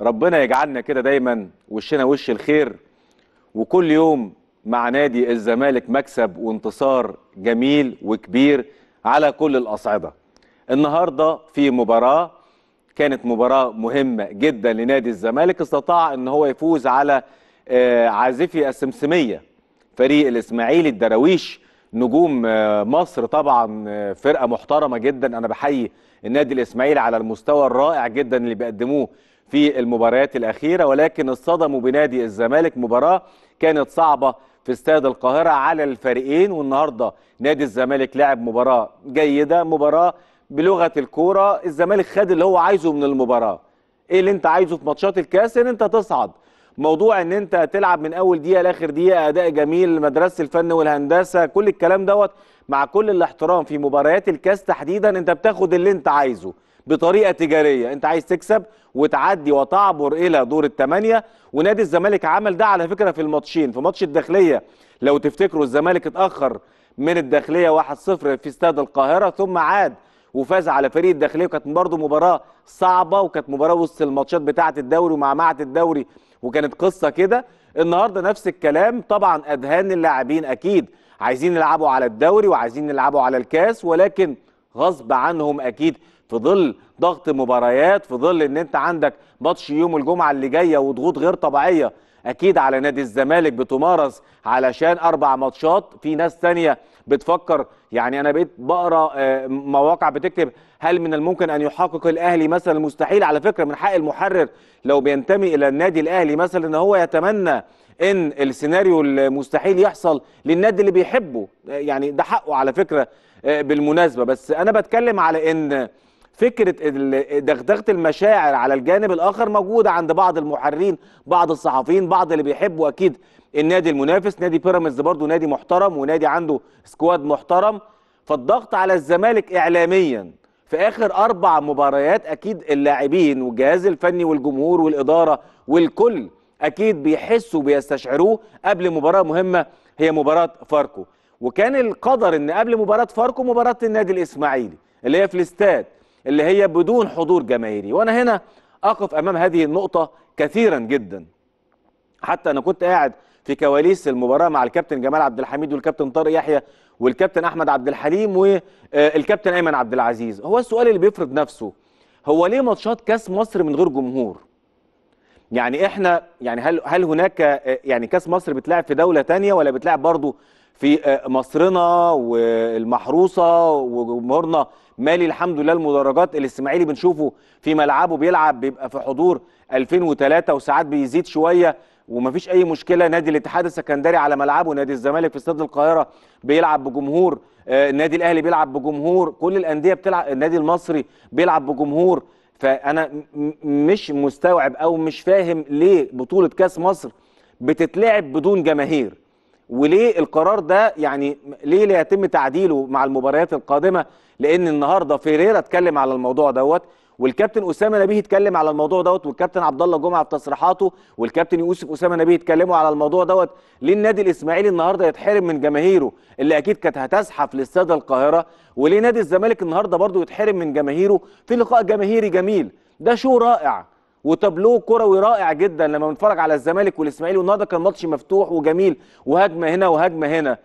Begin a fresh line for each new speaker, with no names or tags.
ربنا يجعلنا كده دايما وشنا وش الخير وكل يوم مع نادي الزمالك مكسب وانتصار جميل وكبير على كل الأصعدة النهاردة في مباراة كانت مباراة مهمة جدا لنادي الزمالك استطاع ان هو يفوز على آه، عازفي السمسمية فريق الإسماعيلي الدراويش نجوم آه، مصر طبعا آه، فرقة محترمة جدا أنا بحيي النادي الإسماعيلي على المستوى الرائع جدا اللي بيقدموه في المباريات الأخيرة ولكن اصطدموا بنادي الزمالك مباراة كانت صعبة في استاد القاهرة على الفريقين والنهاردة نادي الزمالك لعب مباراة جيدة مباراة بلغة الكورة الزمالك خد اللي هو عايزه من المباراة ايه اللي انت عايزه في ماتشات الكاس ان انت تصعد موضوع ان انت تلعب من اول دقيقه لاخر دقيقه اداء جميل مدرسه الفن والهندسه كل الكلام دوت مع كل الاحترام في مباريات الكاس تحديدا انت بتاخد اللي انت عايزه بطريقه تجاريه انت عايز تكسب وتعدي وتعبر الى دور الثمانيه ونادي الزمالك عمل ده على فكره في الماتشين في ماتش الداخليه لو تفتكروا الزمالك اتاخر من الداخليه 1-0 في استاد القاهره ثم عاد وفاز على فريق الداخليه وكانت برضه مباراه صعبه وكانت مباراه وسط الماتشات بتاعه الدوري ومعمعه الدوري وكانت قصه كده النهارده نفس الكلام طبعا اذهان اللاعبين اكيد عايزين يلعبوا على الدوري وعايزين يلعبوا على الكاس ولكن غصب عنهم اكيد في ظل ضغط مباريات في ظل ان انت عندك ماتش يوم الجمعه اللي جايه وضغوط غير طبيعيه اكيد على نادي الزمالك بتمارس علشان اربع ماتشات في ناس ثانيه بتفكر يعني انا بقيت بقرا آه، مواقع بتكتب هل من الممكن ان يحقق الاهلي مثلا المستحيل على فكره من حق المحرر لو بينتمي الى النادي الاهلي مثلا ان هو يتمنى ان السيناريو المستحيل يحصل للنادي اللي بيحبه يعني ده حقه على فكره آه، بالمناسبه بس انا بتكلم على ان فكره دغدغه المشاعر على الجانب الاخر موجوده عند بعض المحررين بعض الصحفيين بعض اللي بيحبوا اكيد النادي المنافس نادي بيراميدز برضه نادي محترم ونادي عنده سكواد محترم فالضغط على الزمالك اعلاميا في اخر اربع مباريات اكيد اللاعبين والجهاز الفني والجمهور والاداره والكل اكيد بيحسوا بيستشعروه قبل مباراه مهمه هي مباراه فاركو وكان القدر ان قبل مباراه فاركو مباراه النادي الاسماعيلي اللي هي في الاستاد اللي هي بدون حضور جماهيري وانا هنا اقف امام هذه النقطه كثيرا جدا حتى انا كنت قاعد في كواليس المباراه مع الكابتن جمال عبد الحميد والكابتن طارق يحيى والكابتن احمد عبد الحليم والكابتن آه، ايمن عبد العزيز هو السؤال اللي بيفرض نفسه هو ليه ماتشات كاس مصر من غير جمهور يعني احنا يعني هل هل هناك آه، يعني كاس مصر بتلعب في دوله تانية ولا بتلعب برضه في آه، مصرنا والمحروسه وجمهورنا مالي الحمد لله المدرجات الاسماعيلي بنشوفه في ملعبه بيلعب بيبقى في حضور 2003 وساعات بيزيد شويه ومفيش اي مشكله نادي الاتحاد السكندري على ملعبه نادي الزمالك في استاد القاهره بيلعب بجمهور آه، النادي الاهلي بيلعب بجمهور كل الانديه بتلعب النادي المصري بيلعب بجمهور فانا مش مستوعب او مش فاهم ليه بطوله كاس مصر بتتلعب بدون جماهير وليه القرار ده يعني ليه لا يتم تعديله مع المباريات القادمه لان النهارده فيريرا اتكلم على الموضوع دوت والكابتن اسامه نبيه اتكلم على الموضوع دوت والكابتن عبد الله جمعه في تصريحاته والكابتن يوسف اسامه نبيه اتكلموا على الموضوع دوت ليه النادي الاسماعيلي النهارده يتحرم من جماهيره اللي اكيد كانت هتزحف لاستاد القاهره وليه نادي الزمالك النهارده برضو يتحرم من جماهيره في لقاء جماهيري جميل ده شو رائع وتابلو كروي رائع جدا لما بنتفرج على الزمالك والاسماعيلي والنهارده كان ماتش مفتوح وجميل وهجمه هنا وهجمه هنا